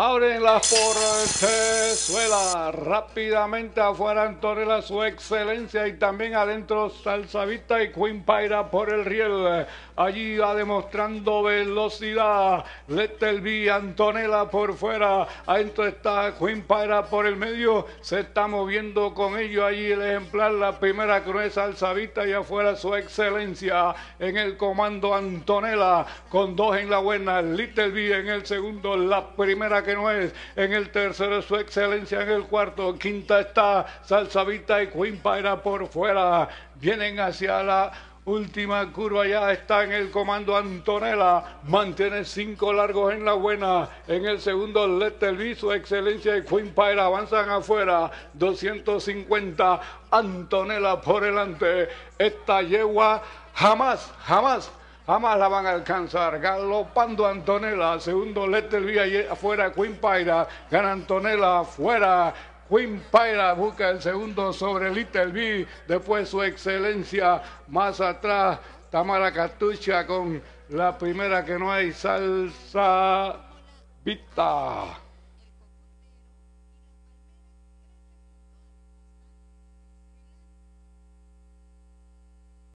Abren las suela... Rápidamente afuera Antonella, su excelencia. Y también adentro Salsavita y Queen Paira por el riel. Allí va demostrando velocidad. B, Antonella por fuera. Adentro está Queen Paira por el medio. Se está moviendo con ello allí el ejemplar. La primera cruz Salsavita y afuera su excelencia. En el comando Antonella con dos en la buena. Little B en el segundo. La primera cruz que no es. En el tercero su excelencia, en el cuarto, quinta está Salsavita y Quimpa por fuera. Vienen hacia la Última curva ya está en el comando Antonella. Mantiene cinco largos en la buena. En el segundo, Letelby, su excelencia y Queen era avanzan afuera. 250. Antonella por delante. Esta yegua jamás, jamás jamás la van a alcanzar. Galopando Antonella, segundo Little ahí afuera, Queen Paira, gana Antonella afuera. Queen Paira busca el segundo sobre Little B, después su excelencia más atrás, Tamara Catucha con la primera que no hay salsa. Vita.